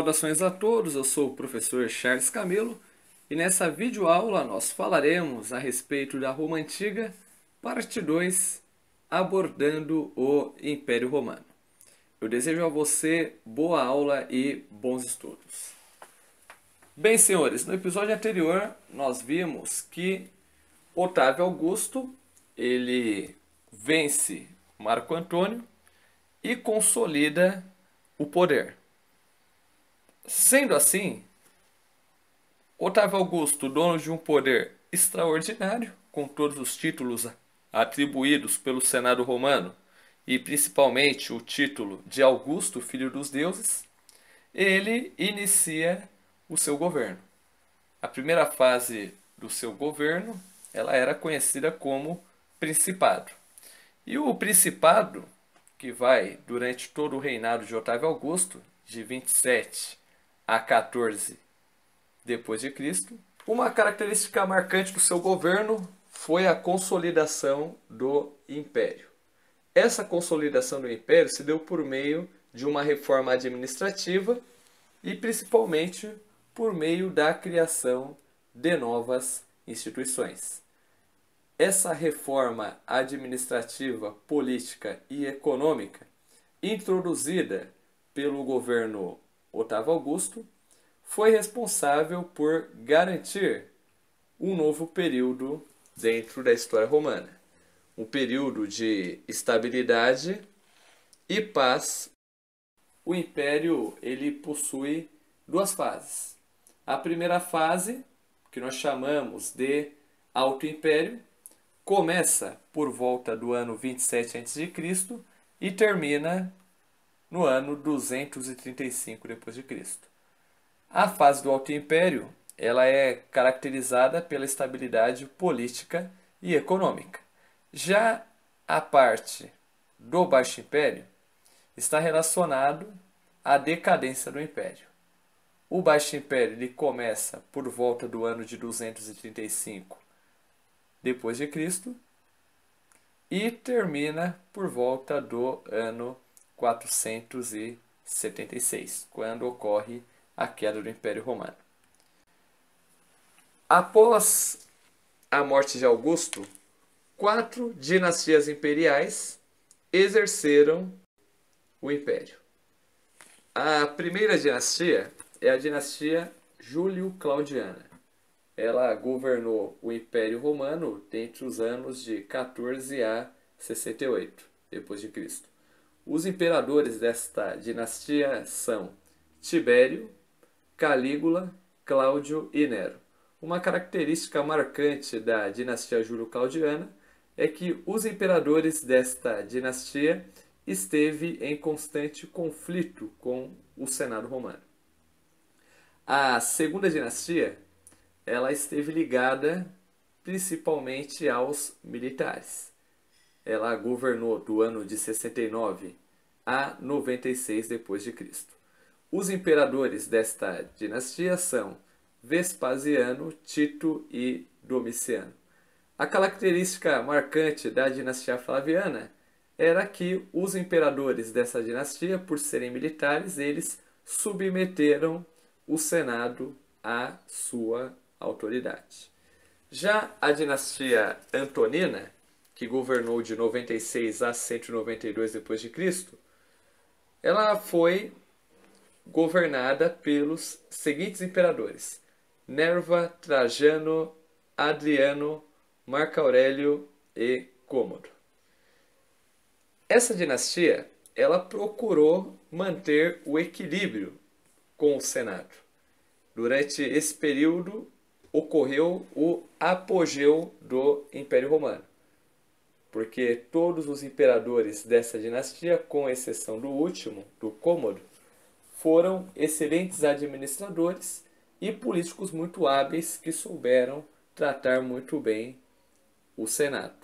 Saudações a todos, eu sou o professor Charles Camelo e nessa videoaula nós falaremos a respeito da Roma Antiga, parte 2, abordando o Império Romano. Eu desejo a você boa aula e bons estudos. Bem, senhores, no episódio anterior nós vimos que Otávio Augusto, ele vence Marco Antônio e consolida o poder. Sendo assim, Otávio Augusto, dono de um poder extraordinário, com todos os títulos atribuídos pelo Senado romano, e principalmente o título de Augusto, filho dos deuses, ele inicia o seu governo. A primeira fase do seu governo, ela era conhecida como principado. E o principado, que vai durante todo o reinado de Otávio Augusto, de 27 a 14 depois de Cristo, uma característica marcante do seu governo foi a consolidação do império. Essa consolidação do império se deu por meio de uma reforma administrativa e principalmente por meio da criação de novas instituições. Essa reforma administrativa, política e econômica, introduzida pelo governo Otávio Augusto, foi responsável por garantir um novo período dentro da história romana um período de estabilidade e paz. O império ele possui duas fases. A primeira fase, que nós chamamos de Alto Império, começa por volta do ano 27 a.C. e termina no ano 235 d.C. A fase do Alto Império ela é caracterizada pela estabilidade política e econômica. Já a parte do Baixo Império está relacionado à decadência do Império. O Baixo Império ele começa por volta do ano de 235 depois de Cristo e termina por volta do ano 476, quando ocorre a queda do Império Romano. Após a morte de Augusto, quatro dinastias imperiais exerceram o império. A primeira dinastia é a dinastia Júlio-Claudiana. Ela governou o Império Romano entre os anos de 14 a 68 depois de Cristo. Os imperadores desta dinastia são Tibério, Calígula, Cláudio e Nero. Uma característica marcante da dinastia Júlio-Claudiana é que os imperadores desta dinastia esteve em constante conflito com o Senado romano. A segunda dinastia, ela esteve ligada principalmente aos militares. Ela governou do ano de 69 a 96 depois de Cristo. Os imperadores desta dinastia são Vespasiano, Tito e Domiciano. A característica marcante da dinastia Flaviana era que os imperadores dessa dinastia, por serem militares, eles submeteram o Senado à sua autoridade. Já a dinastia Antonina, que governou de 96 a 192 depois de Cristo, ela foi governada pelos seguintes imperadores: Nerva, Trajano, Adriano, Marco Aurélio e Cômodo. Essa dinastia, ela procurou manter o equilíbrio com o Senado. Durante esse período ocorreu o apogeu do Império Romano porque todos os imperadores dessa dinastia, com exceção do último, do Cômodo, foram excelentes administradores e políticos muito hábeis que souberam tratar muito bem o Senado.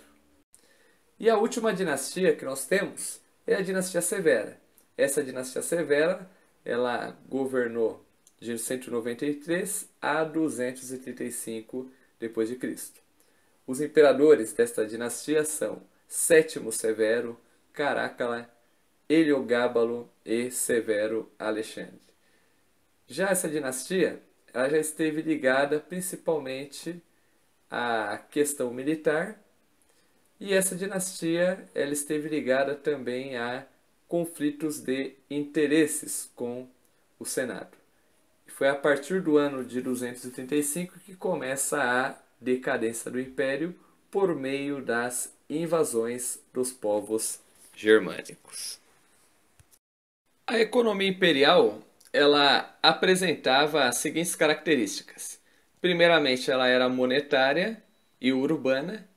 E a última dinastia que nós temos é a dinastia Severa. Essa dinastia Severa, ela governou de 193 a 235 depois de Cristo. Os imperadores desta dinastia são Sétimo Severo, Caracala, Heliogábalo e Severo Alexandre. Já essa dinastia ela já esteve ligada principalmente à questão militar e essa dinastia ela esteve ligada também a conflitos de interesses com o Senado. Foi a partir do ano de 235 que começa a decadência do império por meio das invasões dos povos germânicos. A economia imperial, ela apresentava as seguintes características. Primeiramente, ela era monetária e urbana,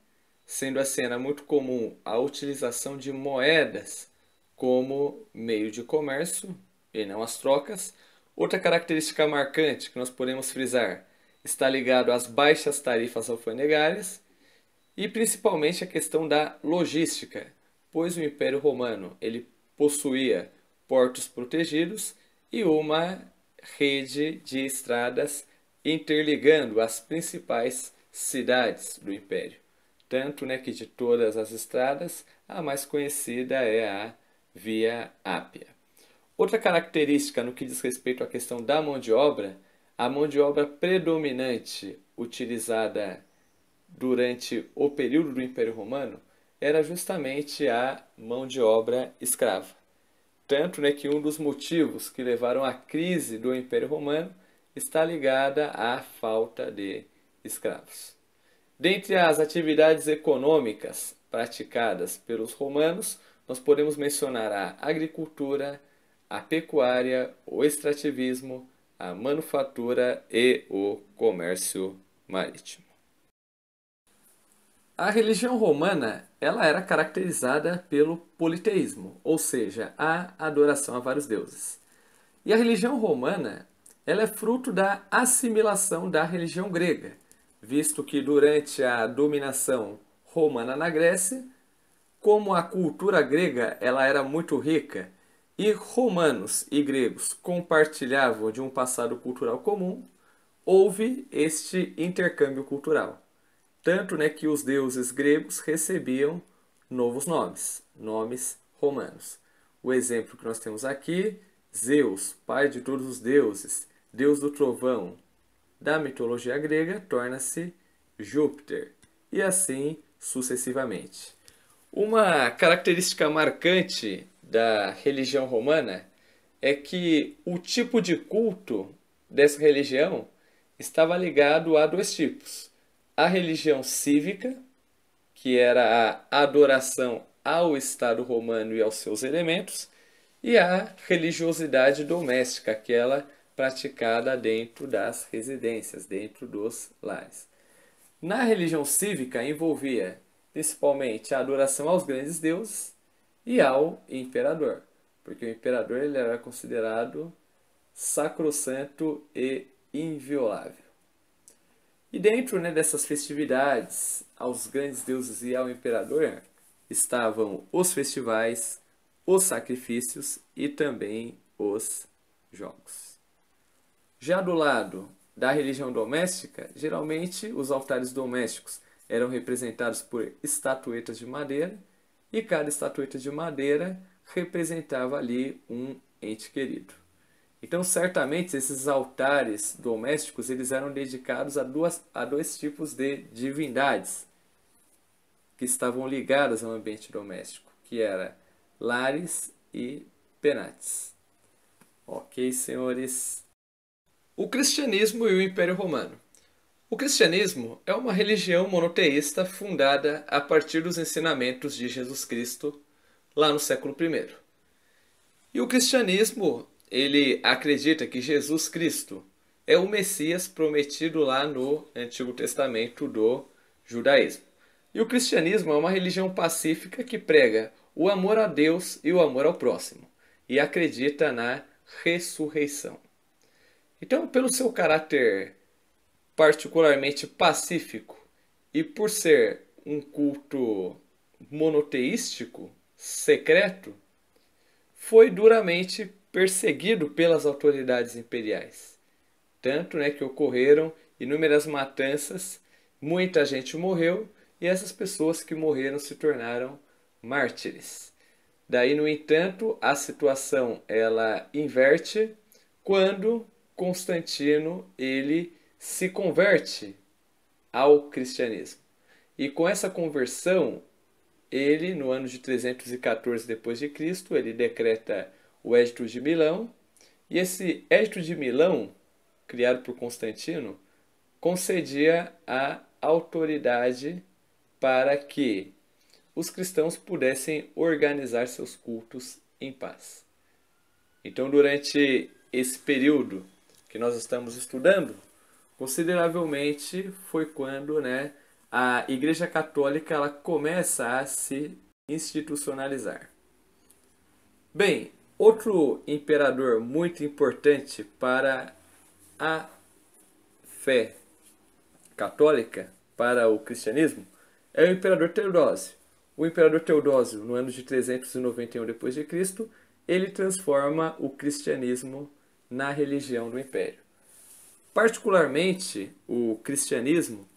sendo assim era muito comum a utilização de moedas como meio de comércio e não as trocas. Outra característica marcante que nós podemos frisar está ligado às baixas tarifas alfandegárias e principalmente a questão da logística, pois o Império Romano ele possuía portos protegidos e uma rede de estradas interligando as principais cidades do império. Tanto né, que de todas as estradas, a mais conhecida é a Via Ápia. Outra característica no que diz respeito à questão da mão de obra a mão de obra predominante utilizada durante o período do Império Romano era justamente a mão de obra escrava. Tanto né, que um dos motivos que levaram à crise do Império Romano está ligada à falta de escravos. Dentre as atividades econômicas praticadas pelos romanos, nós podemos mencionar a agricultura, a pecuária, o extrativismo, a manufatura e o comércio marítimo. A religião romana ela era caracterizada pelo politeísmo, ou seja, a adoração a vários deuses. E a religião romana ela é fruto da assimilação da religião grega, visto que durante a dominação romana na Grécia, como a cultura grega ela era muito rica e romanos e gregos compartilhavam de um passado cultural comum, houve este intercâmbio cultural. Tanto né, que os deuses gregos recebiam novos nomes, nomes romanos. O exemplo que nós temos aqui, Zeus, pai de todos os deuses, deus do trovão, da mitologia grega, torna-se Júpiter, e assim sucessivamente. Uma característica marcante da religião romana é que o tipo de culto dessa religião estava ligado a dois tipos: a religião cívica, que era a adoração ao Estado romano e aos seus elementos, e a religiosidade doméstica, aquela praticada dentro das residências, dentro dos lares. Na religião cívica envolvia principalmente a adoração aos grandes deuses e ao imperador, porque o imperador ele era considerado sacrossanto e inviolável. E dentro né, dessas festividades aos grandes deuses e ao imperador estavam os festivais, os sacrifícios e também os jogos. Já do lado da religião doméstica, geralmente os altares domésticos eram representados por estatuetas de madeira e cada estatueta de madeira representava ali um ente querido. Então, certamente, esses altares domésticos eles eram dedicados a, duas, a dois tipos de divindades que estavam ligadas ao ambiente doméstico, que era Lares e Penates. Ok, senhores? O cristianismo e o Império Romano. O cristianismo é uma religião monoteísta fundada a partir dos ensinamentos de Jesus Cristo lá no século I. E o cristianismo, ele acredita que Jesus Cristo é o Messias prometido lá no Antigo Testamento do judaísmo. E o cristianismo é uma religião pacífica que prega o amor a Deus e o amor ao próximo e acredita na ressurreição. Então, pelo seu caráter particularmente pacífico e por ser um culto monoteístico, secreto, foi duramente perseguido pelas autoridades imperiais. Tanto né, que ocorreram inúmeras matanças, muita gente morreu e essas pessoas que morreram se tornaram mártires. Daí, no entanto, a situação ela inverte quando Constantino ele se converte ao cristianismo. E com essa conversão, ele, no ano de 314 d.C., ele decreta o Edito de Milão, e esse Edito de Milão, criado por Constantino, concedia a autoridade para que os cristãos pudessem organizar seus cultos em paz. Então, durante esse período que nós estamos estudando, consideravelmente foi quando né, a Igreja Católica ela começa a se institucionalizar. Bem, outro imperador muito importante para a fé católica, para o cristianismo, é o imperador Teodósio. O imperador Teodósio, no ano de 391 d.C., ele transforma o cristianismo na religião do império. Particularmente, o cristianismo,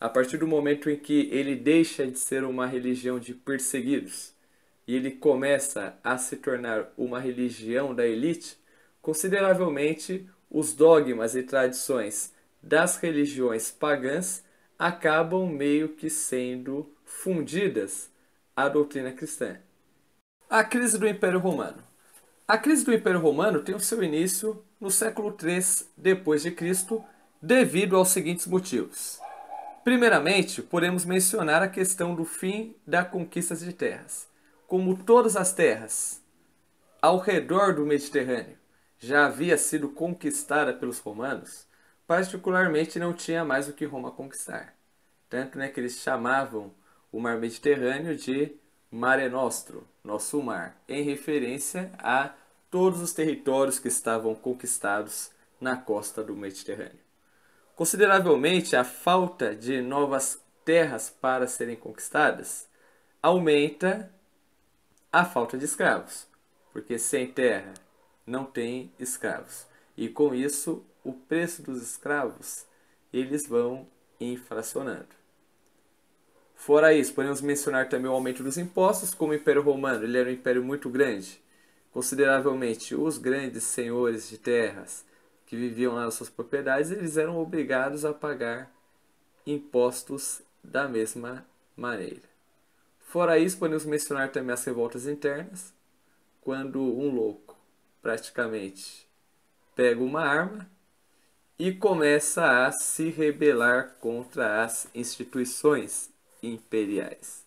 a partir do momento em que ele deixa de ser uma religião de perseguidos e ele começa a se tornar uma religião da elite, consideravelmente os dogmas e tradições das religiões pagãs acabam meio que sendo fundidas à doutrina cristã. A crise do Império Romano. A crise do Império Romano tem o seu início no século III depois de Cristo, devido aos seguintes motivos. Primeiramente, podemos mencionar a questão do fim da conquista de terras. Como todas as terras ao redor do Mediterrâneo já havia sido conquistada pelos romanos, particularmente não tinha mais o que Roma conquistar. Tanto né, que eles chamavam o mar Mediterrâneo de Mare Nostro, nosso mar, em referência a todos os territórios que estavam conquistados na costa do Mediterrâneo. Consideravelmente, a falta de novas terras para serem conquistadas aumenta a falta de escravos, porque sem terra não tem escravos. E com isso, o preço dos escravos eles vão inflacionando. Fora isso, podemos mencionar também o aumento dos impostos, como o Império Romano, ele era um império muito grande. Consideravelmente, os grandes senhores de terras que viviam lá nas suas propriedades, eles eram obrigados a pagar impostos da mesma maneira. Fora isso, podemos mencionar também as revoltas internas, quando um louco praticamente pega uma arma e começa a se rebelar contra as instituições imperiais.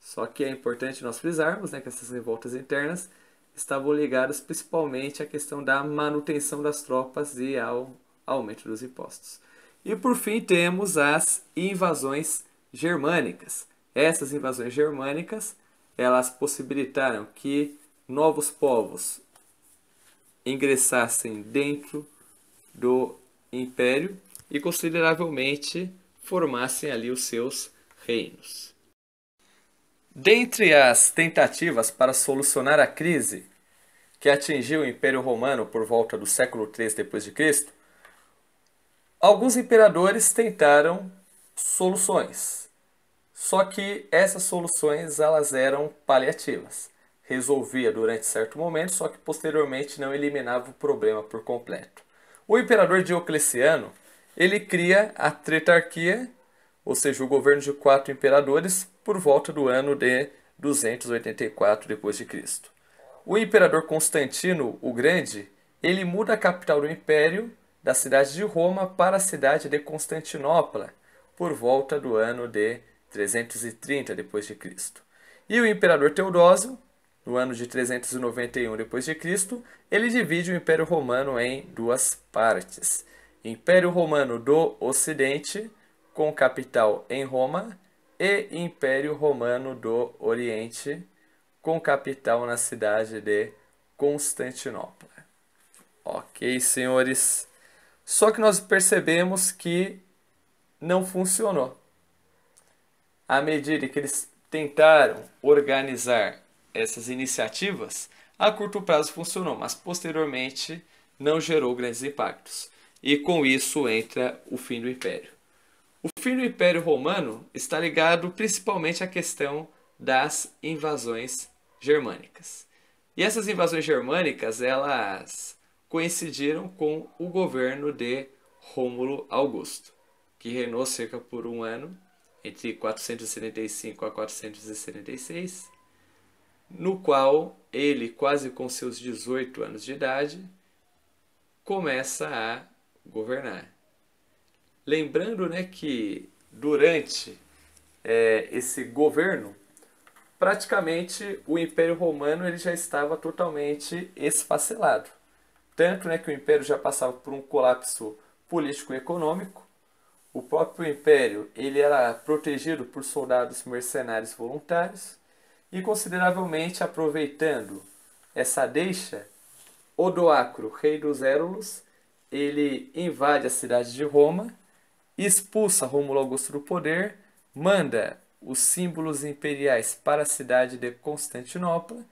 Só que é importante nós frisarmos né, que essas revoltas internas estavam ligadas principalmente à questão da manutenção das tropas e ao aumento dos impostos. E por fim temos as invasões germânicas. Essas invasões germânicas elas possibilitaram que novos povos ingressassem dentro do império e consideravelmente formassem ali os seus reinos. Dentre as tentativas para solucionar a crise que atingiu o Império Romano por volta do século III d.C., alguns imperadores tentaram soluções. Só que essas soluções elas eram paliativas. Resolvia durante certo momento, só que posteriormente não eliminava o problema por completo. O imperador Diocleciano, ele cria a tretarquia, ou seja, o governo de quatro imperadores, por volta do ano de 284 d.C. O imperador Constantino o Grande, ele muda a capital do império da cidade de Roma para a cidade de Constantinopla, por volta do ano de 330 d.C. E o imperador Teodósio, no ano de 391 d.C., ele divide o Império Romano em duas partes: Império Romano do Ocidente com capital em Roma, e Império Romano do Oriente, com capital na cidade de Constantinopla. Ok, senhores. Só que nós percebemos que não funcionou. À medida que eles tentaram organizar essas iniciativas, a curto prazo funcionou, mas posteriormente não gerou grandes impactos. E com isso entra o fim do império. O fim do Império Romano está ligado principalmente à questão das invasões germânicas. E essas invasões germânicas, elas coincidiram com o governo de Rômulo Augusto, que reinou cerca por um ano, entre 475 a 476, no qual ele, quase com seus 18 anos de idade, começa a governar. Lembrando né, que durante é, esse governo, praticamente o Império Romano ele já estava totalmente esfacelado. Tanto né, que o Império já passava por um colapso político e econômico, o próprio Império ele era protegido por soldados mercenários voluntários, e consideravelmente aproveitando essa deixa, Odoacro, rei dos Érulos, ele invade a cidade de Roma expulsa Rômulo Augusto do poder, manda os símbolos imperiais para a cidade de Constantinopla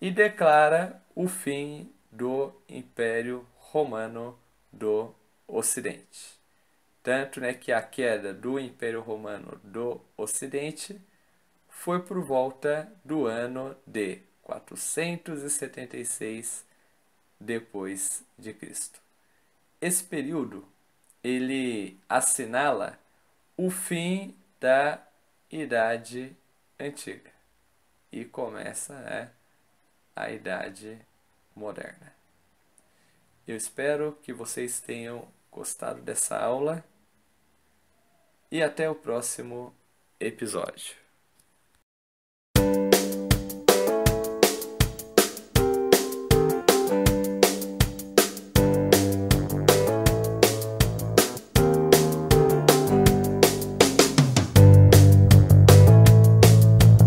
e declara o fim do Império Romano do Ocidente. Tanto né, que a queda do Império Romano do Ocidente foi por volta do ano de 476 depois de Cristo. Esse período ele assinala o fim da Idade Antiga e começa né, a Idade Moderna. Eu espero que vocês tenham gostado dessa aula e até o próximo episódio.